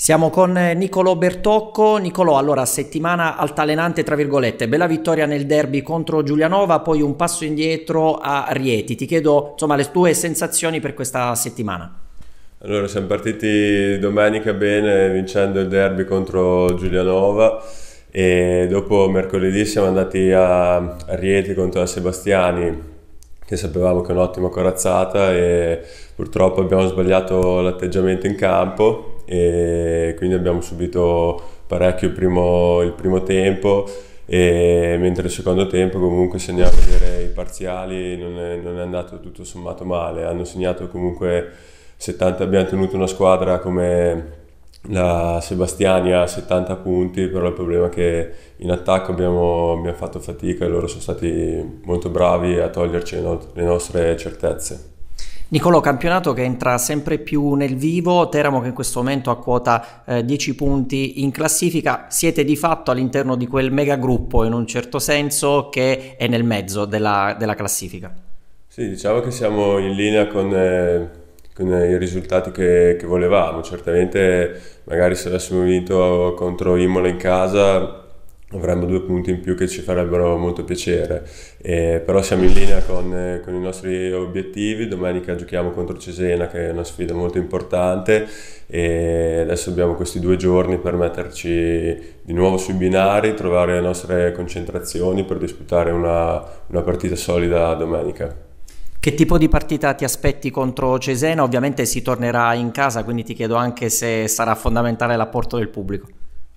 Siamo con eh, Niccolò Bertocco. Niccolò, allora, settimana altalenante, tra virgolette, bella vittoria nel derby contro Giulianova, poi un passo indietro a Rieti. Ti chiedo, insomma, le tue sensazioni per questa settimana. Allora, siamo partiti domenica bene, vincendo il derby contro Giulianova e dopo mercoledì siamo andati a Rieti contro la Sebastiani, che sapevamo che è un'ottima corazzata e purtroppo abbiamo sbagliato l'atteggiamento in campo e quindi abbiamo subito parecchio il primo, il primo tempo e mentre il secondo tempo comunque se andiamo a vedere i parziali non è, non è andato tutto sommato male, hanno segnato comunque 70, abbiamo tenuto una squadra come la Sebastiania a 70 punti, però il problema è che in attacco abbiamo, abbiamo fatto fatica e loro sono stati molto bravi a toglierci le, no- le nostre certezze. Nicolò, campionato che entra sempre più nel vivo, Teramo che in questo momento ha quota eh, 10 punti in classifica, siete di fatto all'interno di quel mega gruppo in un certo senso che è nel mezzo della, della classifica. Sì, diciamo che siamo in linea con, eh, con eh, i risultati che, che volevamo, certamente magari se avessimo vinto contro Imola in casa avremmo due punti in più che ci farebbero molto piacere. Eh, però siamo in linea con, eh, con, i nostri obiettivi. Domenica giochiamo contro Cesena, che è una sfida molto importante. E adesso abbiamo questi due giorni per metterci di nuovo sui binari, trovare le nostre concentrazioni per disputare una, una partita solida domenica. Che tipo di partita ti aspetti contro Cesena? Ovviamente si tornerà in casa, quindi ti chiedo anche se sarà fondamentale l'apporto del pubblico.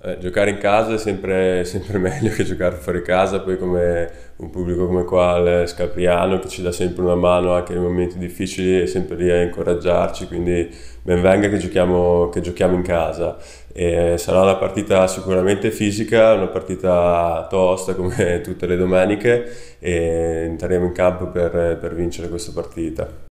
Eh, giocare in casa è sempre, sempre, meglio che giocare fuori casa, poi come un pubblico come qua al Scapriano che ci dà sempre una mano anche nei momenti difficili è sempre lì a incoraggiarci, quindi ben venga che giochiamo, che giochiamo in casa. E sarà una partita sicuramente fisica, una partita tosta come tutte le domeniche e entreremo in campo per, per vincere questa partita.